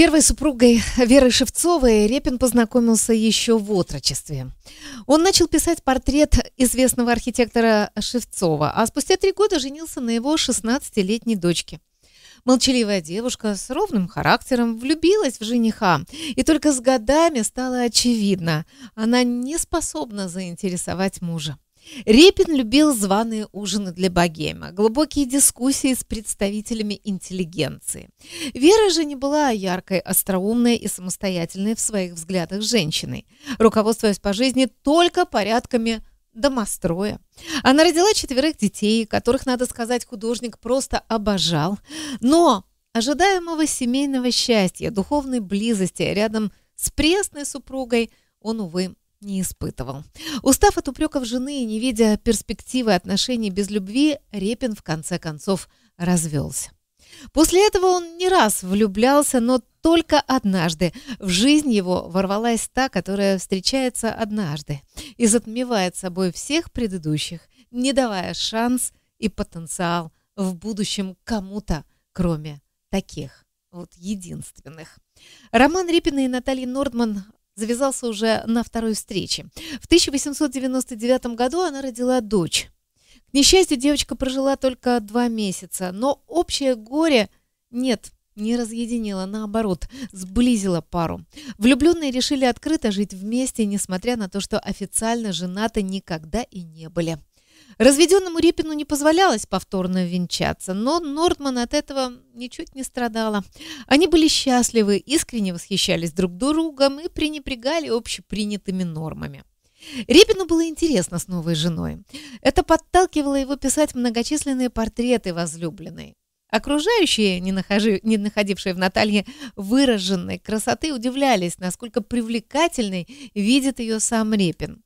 Первой супругой Веры Шевцовой Репин познакомился еще в отрочестве. Он начал писать портрет известного архитектора Шевцова, а спустя три года женился на его 16-летней дочке. Молчаливая девушка с ровным характером влюбилась в жениха, и только с годами стало очевидно, она не способна заинтересовать мужа. Репин любил званые ужины для богема, глубокие дискуссии с представителями интеллигенции. Вера же не была яркой, остроумной и самостоятельной в своих взглядах женщиной, руководствуясь по жизни только порядками домостроя. Она родила четверых детей, которых, надо сказать, художник просто обожал. Но ожидаемого семейного счастья, духовной близости рядом с пресной супругой он, увы, не испытывал. Устав от упреков жены и не видя перспективы отношений без любви, Репин в конце концов развелся. После этого он не раз влюблялся, но только однажды. В жизнь его ворвалась та, которая встречается однажды и затмевает собой всех предыдущих, не давая шанс и потенциал в будущем кому-то, кроме таких вот единственных. Роман Репина и Натальи Нордман завязался уже на второй встрече. В 1899 году она родила дочь. К несчастью, девочка прожила только два месяца, но общее горе нет, не разъединила, наоборот, сблизила пару. Влюбленные решили открыто жить вместе, несмотря на то, что официально женаты никогда и не были. Разведенному Репину не позволялось повторно венчаться, но Нордман от этого ничуть не страдала. Они были счастливы, искренне восхищались друг другом и пренебрегали общепринятыми нормами. Репину было интересно с новой женой. Это подталкивало его писать многочисленные портреты возлюбленной. Окружающие, не, нахожи, не находившие в Наталье выраженной красоты, удивлялись, насколько привлекательной видит ее сам Репин.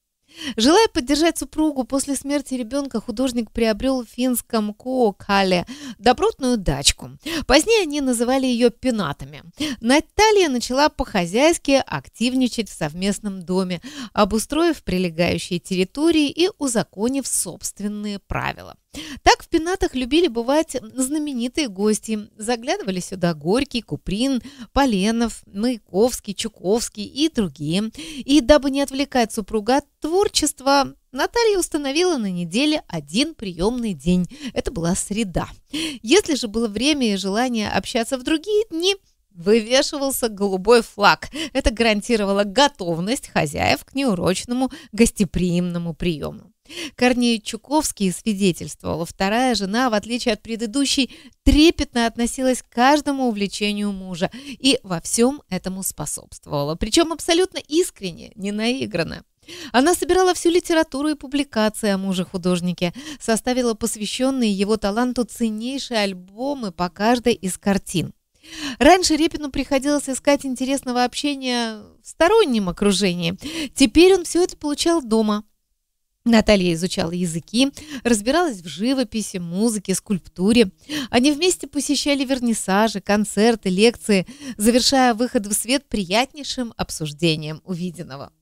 Желая поддержать супругу после смерти ребенка, художник приобрел в финском Коокале добротную дачку. Позднее они называли ее пенатами. Наталья начала по-хозяйски активничать в совместном доме, обустроив прилегающие территории и узаконив собственные правила. Так в пенатах любили бывать знаменитые гости. Заглядывали сюда Горький, Куприн, Поленов, Маяковский, Чуковский и другие. И дабы не отвлекать супруга от творчества, Наталья установила на неделе один приемный день. Это была среда. Если же было время и желание общаться в другие дни, вывешивался голубой флаг. Это гарантировало готовность хозяев к неурочному гостеприимному приему. Корней Чуковский свидетельствовал, вторая жена, в отличие от предыдущей, трепетно относилась к каждому увлечению мужа и во всем этому способствовала, причем абсолютно искренне, не наигранно. Она собирала всю литературу и публикации о муже-художнике, составила посвященные его таланту ценнейшие альбомы по каждой из картин. Раньше Репину приходилось искать интересного общения в стороннем окружении. Теперь он все это получал дома – Наталья изучала языки, разбиралась в живописи, музыке, скульптуре. Они вместе посещали вернисажи, концерты, лекции, завершая выход в свет приятнейшим обсуждением увиденного.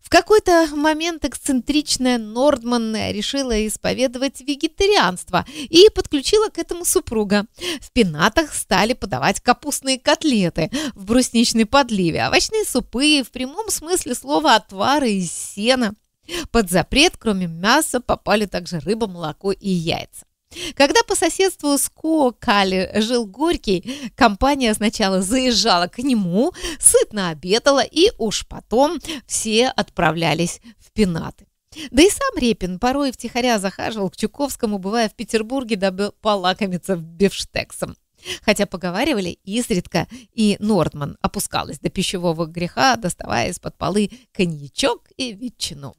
В какой-то момент эксцентричная Нордман решила исповедовать вегетарианство и подключила к этому супруга. В пенатах стали подавать капустные котлеты в брусничной подливе, овощные супы, в прямом смысле слова отвары из сена – под запрет, кроме мяса, попали также рыба, молоко и яйца. Когда по соседству с Коокали жил Горький, компания сначала заезжала к нему, сытно обедала и уж потом все отправлялись в пенаты. Да и сам Репин порой втихаря захаживал к Чуковскому, бывая в Петербурге, дабы полакомиться бифштексом. Хотя поговаривали изредка, и Нордман опускалась до пищевого греха, доставая из-под полы коньячок и ветчину.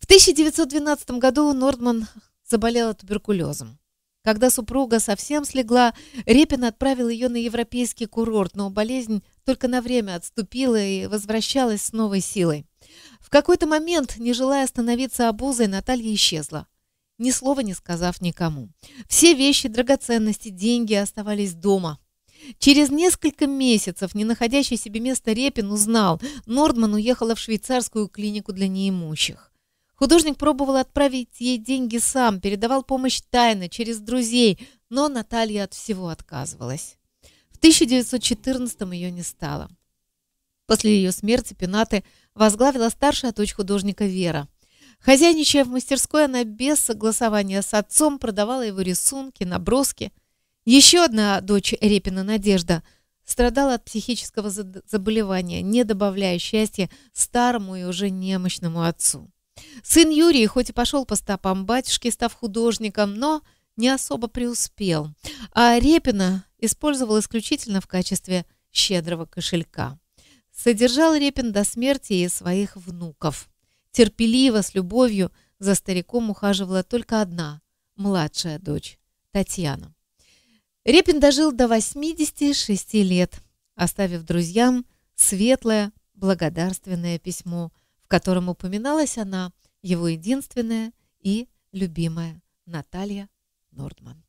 В 1912 году Нордман заболела туберкулезом. Когда супруга совсем слегла, Репин отправил ее на европейский курорт, но болезнь только на время отступила и возвращалась с новой силой. В какой-то момент, не желая становиться обузой, Наталья исчезла, ни слова не сказав никому. Все вещи, драгоценности, деньги оставались дома – Через несколько месяцев, не находящий себе места Репин, узнал, Нордман уехала в швейцарскую клинику для неимущих. Художник пробовал отправить ей деньги сам, передавал помощь тайно, через друзей, но Наталья от всего отказывалась. В 1914 ее не стало. После ее смерти Пенаты возглавила старшая дочь художника Вера. Хозяйничая в мастерской, она без согласования с отцом продавала его рисунки, наброски – еще одна дочь Репина, Надежда, страдала от психического заболевания, не добавляя счастья старому и уже немощному отцу. Сын Юрий, хоть и пошел по стопам батюшки, став художником, но не особо преуспел, а Репина использовал исключительно в качестве щедрого кошелька. Содержал Репин до смерти и своих внуков. Терпеливо, с любовью, за стариком ухаживала только одна, младшая дочь, Татьяна. Репин дожил до 86 лет, оставив друзьям светлое благодарственное письмо, в котором упоминалась она, его единственная и любимая Наталья Нордман.